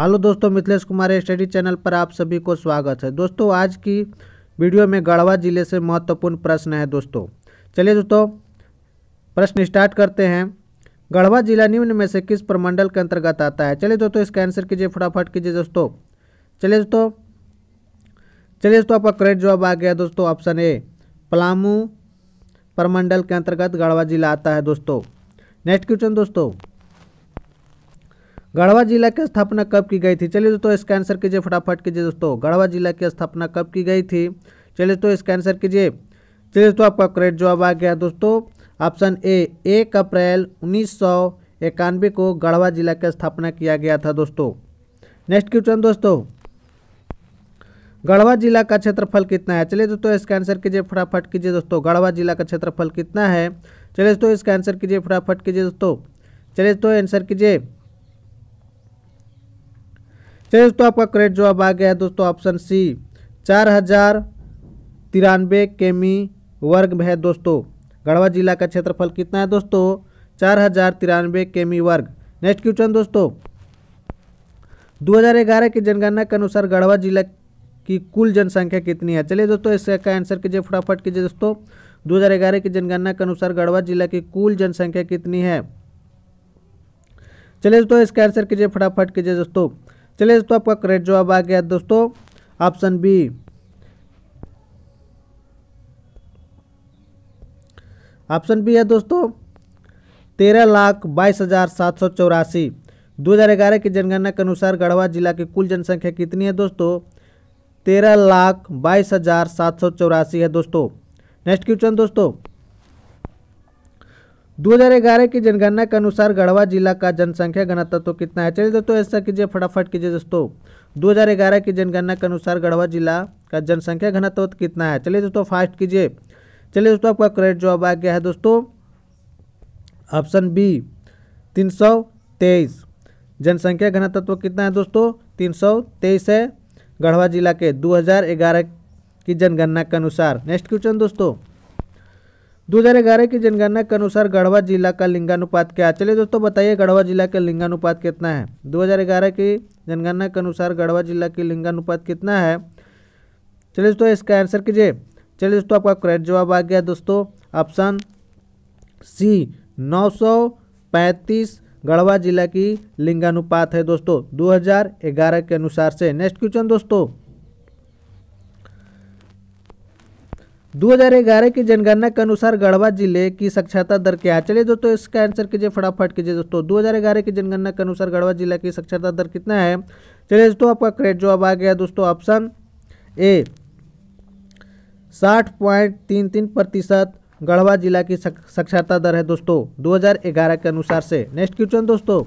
hello दोस्तों Mithilesh Kumar study channel पर आप सभी को स्वागत है दोस्तों आज की वीडियो में गढ़वा जिले से महत्वपूर्ण प्रश्न है दोस्तों चलिए दोस्तों प्रश्न स्टार्ट करते हैं गढ़वा जिला निम्न में से किस प्रमंडल के अंतर्गत आता है चलिए दोस्तों इसका आंसर कीजिए फटाफट कीजिए दोस्तों चलिए दोस्तों चलिए दोस्तों आपका करेक्ट जवाब आ गया दोस्तों ऑप्शन ए पलामू प्रमंडल के अंतर्गत गढ़वा जिला आता है दोस्तों नेक्स्ट क्वेश्चन दोस्तों गढ़वा जिला की स्थापना कब की गई थी चलिए दोस्तों इसका आंसर कीजिए फटाफट कीजिए दोस्तों गढ़वा जिला की स्थापना कब की गई थी चलिए दोस्तों इसका आंसर कीजिए चलिए दोस्तों आपका करेक्ट जवाब आ गया दोस्तों ऑप्शन ए एक अप्रैल उन्नीस को गढ़वा जिला की स्थापना किया गया था दोस्तों नेक्स्ट क्वेश्चन दोस्तों गढ़वा जिला का क्षेत्रफल कितना है चलिए दोस्तों इसका आंसर कीजिए फटाफट कीजिए दोस्तों गढ़वा जिला का क्षेत्रफल कितना है चलिए दोस्तों इसका आंसर कीजिए फटाफट कीजिए दोस्तों चलिए दोस्तों आंसर कीजिए चलिए दोस्तों आपका करेक्ट जवाब आ गया है दोस्तों ऑप्शन सी चार हजार तिरानवे केमी वर्ग है दोस्तों गढ़वा जिला का क्षेत्रफल कितना है दोस्तों चार हजार तिरानवे केमी वर्ग नेक्स्ट क्वेश्चन दोस्तों 2011 की जनगणना के अनुसार गढ़वा जिला की कुल जनसंख्या कितनी है चलिए दोस्तों इसका आंसर कीजिए फटाफट कीजिए दोस्तों 2011 की जनगणना के अनुसार गढ़वा जिला की कुल जनसंख्या कितनी है चलिए दोस्तों इसका आंसर कीजिए फटाफट कीजिए दोस्तों चलिए दोस्तों आपका करेक्ट जवाब आ गया दोस्तों ऑप्शन बी ऑप्शन बी है दोस्तों तेरह लाख बाईस हज़ार सात सौ चौरासी दो हज़ार ग्यारह की जनगणना के अनुसार गढ़वा जिला की कुल जनसंख्या कितनी है दोस्तों तेरह लाख बाईस हज़ार सात सौ चौरासी है दोस्तों नेक्स्ट क्वेश्चन दोस्तों 2011 की जनगणना के अनुसार गढ़वा जिला का जनसंख्या घनत्व तो कितना है चलिए दोस्तों ऐसा कीजिए फटाफट कीजिए दोस्तों 2011 की जनगणना के अनुसार गढ़वा जिला का जनसंख्या घनत्व तो कितना है चलिए दोस्तों फास्ट कीजिए चलिए दोस्तों आपका करेक्ट जवाब आ गया है दोस्तों ऑप्शन बी तीन सौ तेईस जनसंख्या घनत्व तो कितना है दोस्तों तीन सौ तेईस है गढ़वा जिला के ग्यारह की जनगणना के अनुसार नेक्स्ट क्वेश्चन दोस्तों 2011 की जनगणना के अनुसार गढ़वा जिला का लिंगानुपात क्या है चलिए दोस्तों बताइए गढ़वा जिला का लिंगानुपात कितना है 2011 की जनगणना के अनुसार गढ़वा जिला की लिंगानुपात कितना है चलिए दोस्तों इसका आंसर कीजिए चलिए दोस्तों आपका करेक्ट जवाब आ गया दोस्तों ऑप्शन सी नौ गढ़वा जिला की लिंगानुपात है दोस्तों ग्यारह के अनुसार से नेक्स्ट क्वेश्चन दोस्तों 2011 की जनगणना के अनुसार गढ़वा जिले की साक्षरता दर क्या है चलिए दोस्तों इसका आंसर कीजिए फटाफट कीजिए दोस्तों 2011 की जनगणना के अनुसार गढ़वा जिला की साक्षरता दर कितना है चलिए दोस्तों आपका करेक्ट जवाब आ गया दोस्तों ऑप्शन ए साठ पॉइंट तीन तीन प्रतिशत गढ़वा जिला की साक्षरता दर है दोस्तों दो के अनुसार से नेक्स्ट क्वेश्चन दोस्तों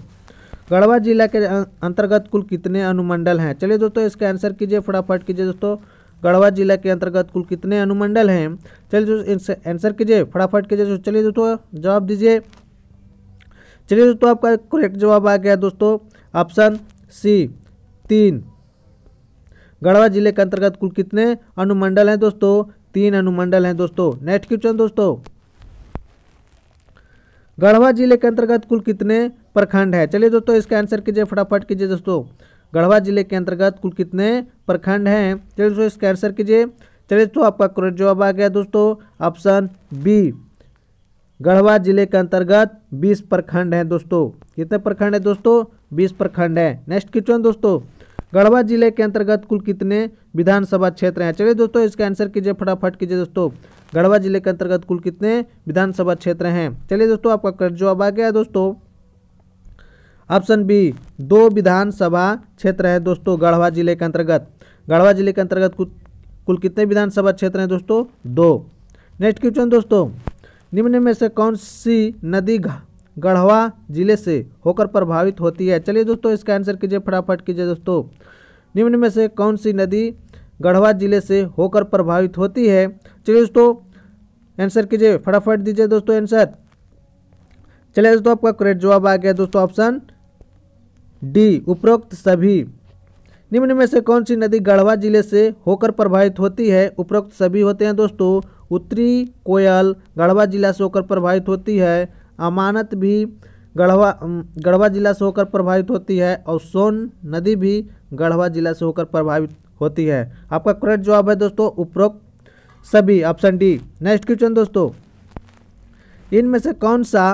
गढ़वा जिला के अं-, अंतर्गत कुल कितने अनुमंडल हैं चलिए दोस्तों इसका आंसर कीजिए फटाफट कीजिए दोस्तों गढ़वा जिला के अंतर्गत कुल कितने अनुमंडल हैं चलिए दोस्तों आंसर कीजिए फटाफट कीजिए दोस्तों चलिए दोस्तों जवाब दीजिए चलिए दोस्तों आपका करेक्ट जवाब आ गया दोस्तों ऑप्शन सी तीन गढ़वा जिले के अंतर्गत कुल कितने अनुमंडल हैं दोस्तों तीन अनुमंडल हैं दोस्तों नेक्स्ट क्वेश्चन दोस्तों गढ़वा जिले के अंतर्गत कुल कितने प्रखंड है चलिए दोस्तों इसका आंसर कीजिए फटाफट कीजिए दोस्तों गढ़वा जिले के अंतर्गत कुल कितने प्रखंड हैं चलिए दोस्तों इसका आंसर कीजिए चलिए दोस्तों आपका करेक्ट जवाब आ गया दोस्तों ऑप्शन बी गढ़वा जिले के अंतर्गत 20 प्रखंड हैं दोस्तों कितने प्रखंड है दोस्तों 20 प्रखंड है नेक्स्ट क्वेश्चन दोस्तों गढ़वा जिले के अंतर्गत कुल कितने विधानसभा क्षेत्र हैं चलिए दोस्तों इसका आंसर कीजिए फटाफट कीजिए दोस्तों गढ़वा जिले के अंतर्गत कुल कितने विधानसभा क्षेत्र हैं चलिए दोस्तों आपका करेक्ट जवाब आ गया दोस्तों ऑप्शन बी दो विधानसभा क्षेत्र है दोस्तों गढ़वा जिले के अंतर्गत गढ़वा जिले के अंतर्गत कुल कितने विधानसभा क्षेत्र हैं दोस्तों दो नेक्स्ट क्वेश्चन दोस्तों निम्न में से कौन सी नदी गढ़वा जिले से होकर प्रभावित होती है चलिए दोस्तों इसका आंसर कीजिए फटाफट कीजिए दोस्तों निम्न में से कौन सी नदी गढ़वा जिले से होकर प्रभावित होती है चलिए दोस्तों आंसर कीजिए फटाफट दीजिए दोस्तों आंसर चलिए दोस्तों आपका करेक्ट जवाब आ गया दोस्तों ऑप्शन डी उपरोक्त सभी निम्न में से कौन सी नदी गढ़वा जिले से होकर प्रभावित होती है उपरोक्त सभी होते हैं दोस्तों उत्तरी कोयल गढ़वा जिला से होकर प्रभावित होती है अमानत भी गढ़वा गढ़वा जिला से होकर प्रभावित होती है और सोन नदी भी गढ़वा जिला से होकर प्रभावित होती है आपका करेक्ट जवाब है दोस्तों उपरोक्त सभी ऑप्शन डी नेक्स्ट क्वेश्चन दोस्तों इनमें से कौन सा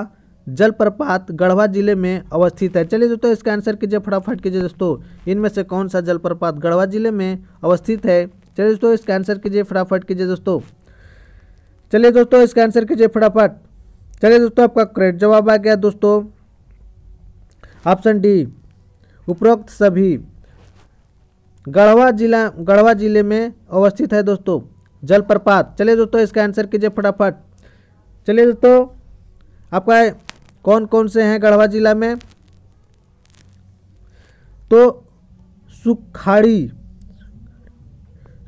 जलप्रपात गढ़वा जिले में अवस्थित है चलिए दोस्तों इसका आंसर कीजिए फटाफट कीजिए दोस्तों इनमें से कौन सा जलप्रपात गढ़वा जिले में अवस्थित है चलिए दोस्तों इसका आंसर कीजिए फटाफट कीजिए दोस्तों चलिए दोस्तों इसका आंसर कीजिए फटाफट चलिए दोस्तों आपका करेक्ट जवाब आ गया दोस्तों ऑप्शन डी उपरोक्त सभी गढ़वा जिला गढ़वा जिले में अवस्थित है दोस्तों जलप्रपात चलिए दोस्तों इसका आंसर कीजिए फटाफट चलिए दोस्तों आपका कौन कौन से हैं गढ़वा जिला में तो सुखाड़ी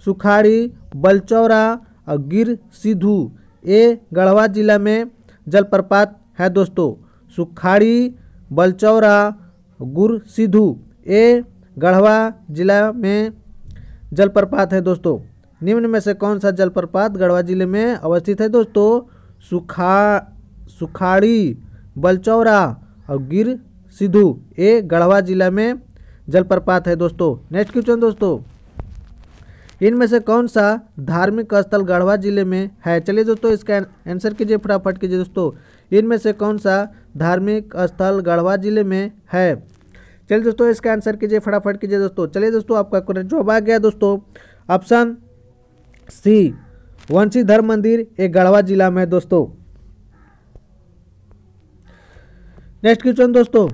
सुखाड़ी बलचौरा और गिर सिद्धू ये गढ़वा जिला में जलप्रपात है दोस्तों सुखाड़ी बलचौरा गुर सिद्धू ये गढ़वा जिला में जलप्रपात है दोस्तों निम्न में से कौन सा जलप्रपात गढ़वा जिले में अवस्थित है दोस्तों सुखा सुखाड़ी बलचौरा और गिर सिद्धू ये गढ़वा जिला में जलप्रपात है दोस्तों नेक्स्ट क्वेश्चन दोस्तों इनमें से कौन सा धार्मिक स्थल गढ़वा जिले में है चलिए दोस्तों इसका आंसर कीजिए फटाफट कीजिए दोस्तों इनमें से कौन सा धार्मिक स्थल गढ़वा जिले में है चलिए दोस्तों इसका आंसर कीजिए फटाफट कीजिए दोस्तों चलिए दोस्तों आपका करेक्ट जवाब आ गया दोस्तों ऑप्शन सी वंशी धर्म मंदिर एक गढ़वा जिला में दोस्तों नेक्स्ट क्वेश्चन दोस्तों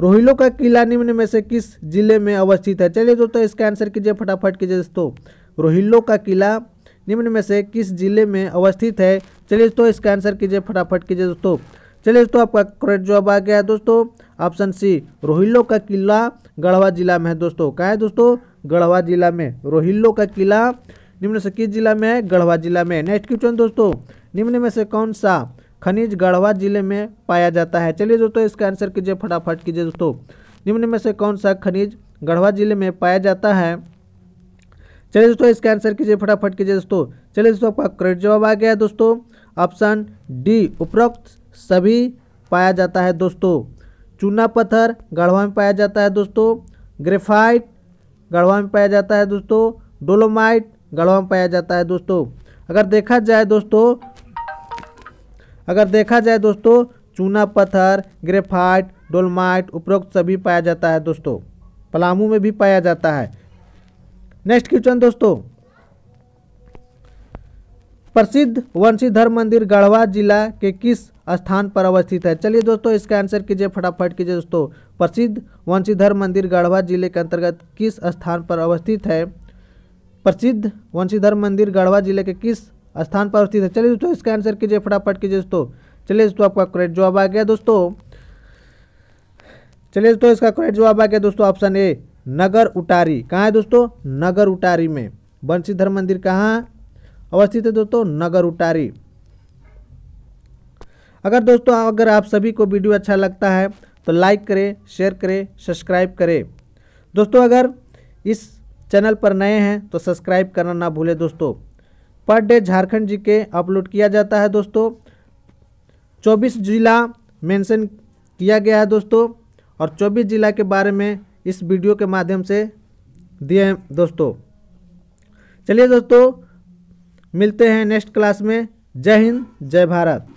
रोहिलो का किला निम्न में से किस जिले में अवस्थित है चलिए दोस्तों इसका आंसर कीजिए फटाफट कीजिए दोस्तों रोहिलो का किला निम्न में से किस जिले में अवस्थित है चलिए दोस्तों इसका आंसर कीजिए फटाफट कीजिए दोस्तों चलिए दोस्तों आपका करेक्ट जवाब आ गया है दोस्तों ऑप्शन सी रोहिलो का किला गढ़वा जिला में है दोस्तों कहा है दोस्तों गढ़वा जिला में रोहिलो का किला निम्न से किस जिला में है गढ़वा जिला में नेक्स्ट क्वेश्चन दोस्तों निम्न में से कौन सा खनिज गढ़वा जिले में पाया जाता है चलिए दोस्तों इसका आंसर कीजिए फटाफट कीजिए दोस्तों निम्न में से कौन सा खनिज गढ़वा जिले में पाया जाता है चलिए दोस्तों इसका आंसर कीजिए फटाफट कीजिए दोस्तों चलिए दोस्तों आपका करेक्ट जवाब आ गया दोस्तों ऑप्शन डी उपरोक्त सभी पाया जाता है दोस्तों चूना पत्थर गढ़वा में पाया जाता है दोस्तों ग्रेफाइट गढ़वा में पाया जाता है दोस्तों डोलोमाइट गढ़वा में पाया जाता है दोस्तों अगर देखा जाए दोस्तों अगर देखा जाए दोस्तों चूना पत्थर ग्रेफाइट डोलमाइट उपरोक्त सभी पाया जाता है दोस्तों पलामू में भी पाया जाता है नेक्स्ट क्वेश्चन दोस्तों प्रसिद्ध वंशीधर मंदिर गढ़वा जिला के किस स्थान पर अवस्थित है चलिए दोस्तों इसका आंसर कीजिए फटाफट कीजिए दोस्तों प्रसिद्ध वंशीधर मंदिर गढ़वा जिले के अंतर्गत किस स्थान पर अवस्थित है प्रसिद्ध वंशीधर मंदिर गढ़वा जिले के किस स्थान पर स्थित है चलिए दोस्तों इसका आंसर कीजिए फटाफट कीजिए दोस्तों चलिए दोस्तों आपका करेक्ट जवाब आ गया दोस्तों चलिए दोस्तों इसका करेक्ट जवाब आ गया दोस्तों ऑप्शन ए नगर उटारी कहाँ है दोस्तों नगर उटारी में बंशीधर मंदिर कहाँ अवस्थित है दोस्तों नगर उटारी अगर दोस्तों अगर आप सभी को वीडियो अच्छा लगता है तो लाइक करें शेयर करें सब्सक्राइब करें दोस्तों अगर इस चैनल पर नए हैं तो सब्सक्राइब करना ना भूलें दोस्तों पर डे झारखंड जी के अपलोड किया जाता है दोस्तों चौबीस जिला मेंशन किया गया है दोस्तों और चौबीस जिला के बारे में इस वीडियो के माध्यम से दिए दोस्तों चलिए दोस्तों मिलते हैं नेक्स्ट क्लास में जय हिंद जय भारत